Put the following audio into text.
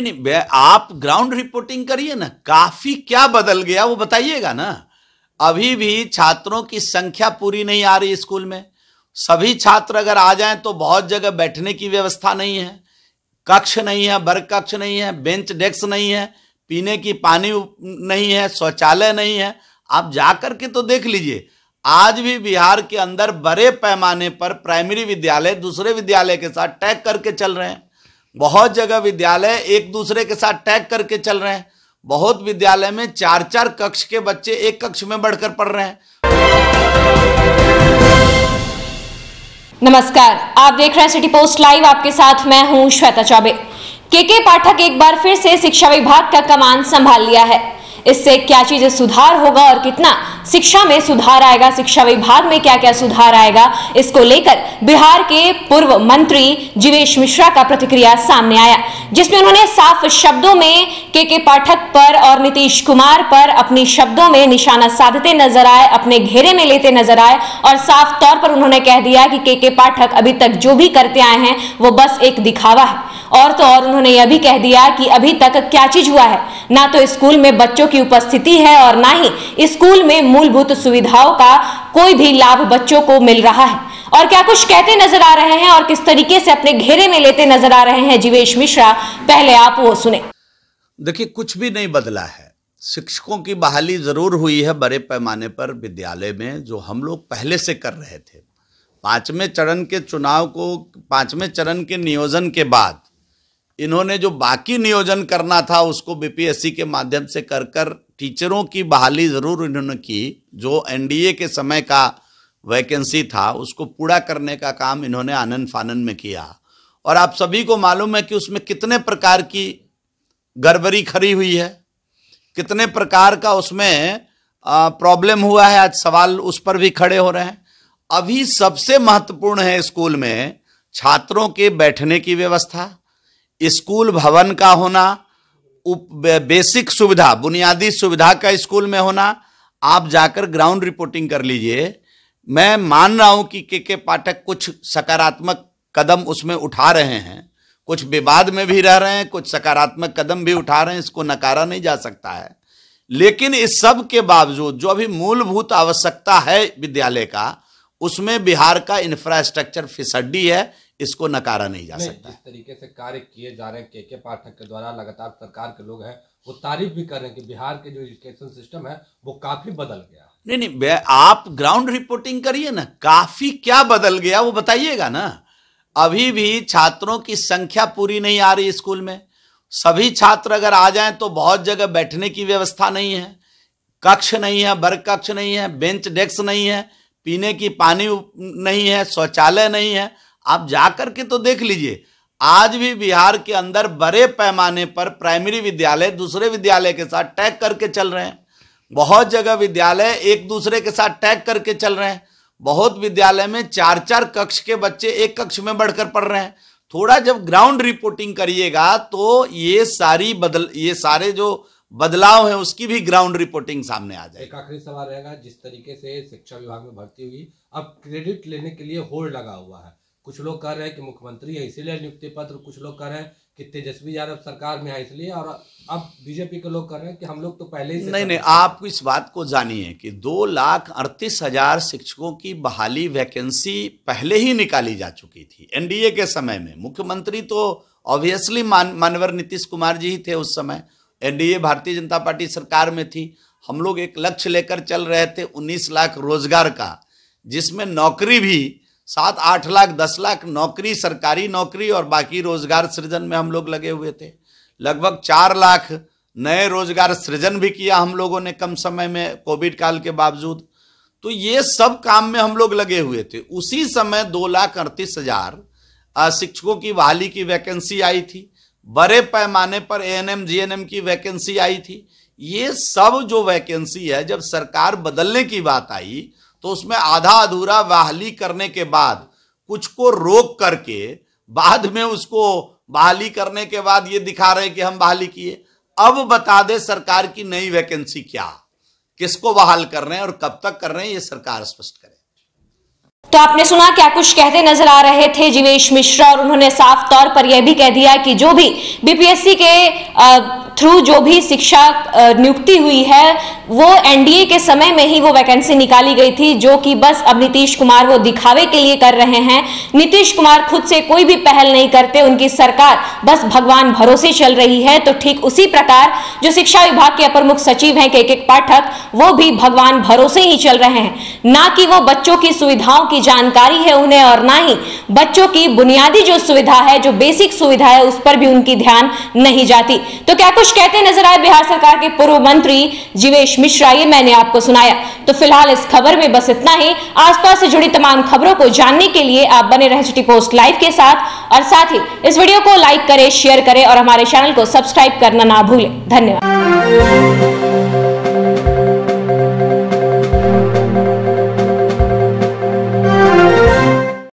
नहीं नहीं आप ग्राउंड रिपोर्टिंग करिए ना काफी क्या बदल गया वो बताइएगा ना अभी भी छात्रों की संख्या पूरी नहीं आ रही स्कूल में सभी छात्र अगर आ जाएं तो बहुत जगह बैठने की व्यवस्था नहीं है कक्ष नहीं है वर्ग कक्ष नहीं है बेंच डेस्क नहीं है पीने की पानी नहीं है शौचालय नहीं है आप जाकर के तो देख लीजिए आज भी बिहार के अंदर बड़े पैमाने पर प्राइमरी विद्यालय दूसरे विद्यालय के साथ टैग करके चल रहे हैं बहुत जगह विद्यालय एक दूसरे के साथ टैग करके चल रहे हैं बहुत विद्यालय में चार चार कक्ष के बच्चे एक कक्ष में बढ़कर पढ़ रहे हैं नमस्कार आप देख रहे हैं सिटी पोस्ट लाइव आपके साथ मैं हूं श्वेता चौबे के के पाठक एक बार फिर से शिक्षा विभाग का कमान संभाल लिया है इससे क्या चीज सुधार होगा और कितना शिक्षा में सुधार आएगा शिक्षा विभाग में क्या क्या सुधार आएगा इसको लेकर बिहार के पूर्व मंत्री जीवेश मिश्रा का प्रतिक्रिया सामने आया जिसमें उन्होंने साफ शब्दों में के के पाठक पर और नीतीश कुमार पर अपनी शब्दों में निशाना साधते नजर आए अपने घेरे में लेते नजर आए और साफ तौर पर उन्होंने कह दिया कि के के पाठक अभी तक जो भी करते आए हैं वो बस एक दिखावा है और तो और उन्होंने यह भी कह दिया कि अभी तक क्या चीज हुआ है ना तो स्कूल में बच्चों की उपस्थिति है और ना ही स्कूल में मूलभूत सुविधाओं का कोई भी लाभ बच्चों को मिल रहा है और क्या कुछ कहते नजर आ रहे हैं और किस तरीके से अपने घेरे में लेते नजर आ रहे हैं जीवेश मिश्रा पहले आप वो सुने देखिए कुछ भी नहीं बदला है शिक्षकों की बहाली जरूर हुई है बड़े पैमाने पर विद्यालय में जो हम लोग पहले से कर रहे थे पांचवें चरण के चुनाव को पांचवें चरण के नियोजन के बाद इन्होंने जो बाकी नियोजन करना था उसको बीपीएससी के माध्यम से कर कर टीचरों की बहाली जरूर इन्होंने की जो एनडीए के समय का वैकेंसी था उसको पूरा करने का काम इन्होंने आनंद फानंद में किया और आप सभी को मालूम है कि उसमें कितने प्रकार की गड़बड़ी खड़ी हुई है कितने प्रकार का उसमें प्रॉब्लम हुआ है आज सवाल उस पर भी खड़े हो रहे हैं अभी सबसे महत्वपूर्ण है स्कूल में छात्रों के बैठने की व्यवस्था स्कूल भवन का होना उप बेसिक सुविधा बुनियादी सुविधा का स्कूल में होना आप जाकर ग्राउंड रिपोर्टिंग कर लीजिए मैं मान रहा हूं कि के के पाठक कुछ सकारात्मक कदम उसमें उठा रहे हैं कुछ विवाद में भी रह रहे हैं कुछ सकारात्मक कदम भी उठा रहे हैं इसको नकारा नहीं जा सकता है लेकिन इस सब के बावजूद जो अभी मूलभूत आवश्यकता है विद्यालय का उसमें बिहार का इंफ्रास्ट्रक्चर फिसड्डी है इसको नकारा नहीं जा नहीं, सकता इस तरीके से कार्य किए जा रहे हैं के के पाठक के द्वारा लगातार सरकार के लोग हैं वो तारीफ भी कर रहे हैं कि बिहार के जो एजुकेशन सिस्टम है वो काफी बदल गया नहीं नहीं आप ग्राउंड रिपोर्टिंग करिए ना काफी क्या बदल गया वो बताइएगा ना अभी भी छात्रों की संख्या पूरी नहीं आ रही स्कूल में सभी छात्र अगर आ जाएं तो बहुत जगह बैठने की व्यवस्था नहीं है कक्ष नहीं है वर्ग कक्ष नहीं है बेंच डेस्क नहीं है पीने की पानी नहीं है शौचालय नहीं है आप जाकर के तो देख लीजिए आज भी बिहार के अंदर बड़े पैमाने पर प्राइमरी विद्यालय दूसरे विद्यालय के साथ टैग करके चल रहे हैं बहुत जगह विद्यालय एक दूसरे के साथ टैग करके चल रहे हैं बहुत विद्यालय में चार चार कक्ष के बच्चे एक कक्ष में बढ़कर पढ़ रहे हैं थोड़ा जब ग्राउंड रिपोर्टिंग करिएगा तो ये सारी बदल ये सारे जो बदलाव है उसकी भी ग्राउंड रिपोर्टिंग सामने आ जाए एक आखिरी सवाल रहेगा जिस तरीके से शिक्षा विभाग में भर्ती हुई अब क्रेडिट लेने के लिए होल्ड लगा हुआ है कुछ लोग कह रहे हैं कि मुख्यमंत्री है इसीलिए नियुक्ति पत्र कुछ लोग कह रहे हैं कि तेजस्वी यादव सरकार में है इसलिए और अब बीजेपी के लोग कह रहे हैं कि हम लोग तो पहले ही नहीं नहीं आप इस बात को जानिए कि दो लाख अड़तीस हजार शिक्षकों की बहाली वैकेंसी पहले ही निकाली जा चुकी थी एनडीए के समय में मुख्यमंत्री तो ऑब्वियसली मानवर नीतीश कुमार जी ही थे उस समय एनडीए भारतीय जनता पार्टी सरकार में थी हम लोग एक लक्ष्य लेकर चल रहे थे उन्नीस लाख रोजगार का जिसमें नौकरी भी सात आठ लाख दस लाख नौकरी सरकारी नौकरी और बाकी रोजगार सृजन में हम लोग लगे हुए थे लगभग चार लाख नए रोजगार सृजन भी किया हम लोगों ने कम समय में कोविड काल के बावजूद तो ये सब काम में हम लोग लगे हुए थे उसी समय दो लाख अड़तीस हजार शिक्षकों की बहाली की वैकेंसी आई थी बड़े पैमाने पर एएनएम जीएनएम की वैकेंसी आई थी ये सब जो वैकेंसी है जब सरकार बदलने की बात आई तो उसमें आधा अधूरा बहाली करने के बाद कुछ को रोक करके बाद में उसको बहाली करने के बाद ये दिखा रहे कि हम बहाली किए अब बता दे सरकार की नई वैकेंसी क्या किसको बहाल कर रहे हैं और कब तक कर रहे हैं ये सरकार स्पष्ट करे तो आपने सुना क्या कुछ कहते नजर आ रहे थे जीवेश मिश्रा और उन्होंने साफ तौर पर यह भी कह दिया कि जो भी बीपीएससी के थ्रू जो भी शिक्षा नियुक्ति हुई है वो एनडीए के समय में ही वो वैकेंसी निकाली गई थी जो कि बस अब नीतीश कुमार वो दिखावे के लिए कर रहे हैं नीतीश कुमार खुद से कोई भी पहल नहीं करते उनकी सरकार बस भगवान भरोसे चल रही है तो ठीक उसी प्रकार जो शिक्षा विभाग के अपर मुख्य सचिव हैं के पाठक वो भी भगवान भरोसे ही चल रहे हैं ना कि वो बच्चों की सुविधाओं की जानकारी है उन्हें और ना ही बच्चों की बुनियादी जो सुविधा है जो बेसिक सुविधा है उस पर भी उनकी ध्यान नहीं जाती तो क्या कुछ कहते नजर आए बिहार सरकार के पूर्व मंत्री जीवेश मिश्रा ये मैंने आपको सुनाया तो फिलहाल इस खबर में बस इतना ही आसपास से जुड़ी तमाम खबरों को जानने के लिए आप बने रहे सिटी पोस्ट लाइव के साथ और साथ ही इस वीडियो को लाइक करें शेयर करें और हमारे चैनल को सब्सक्राइब करना ना भूलें धन्यवाद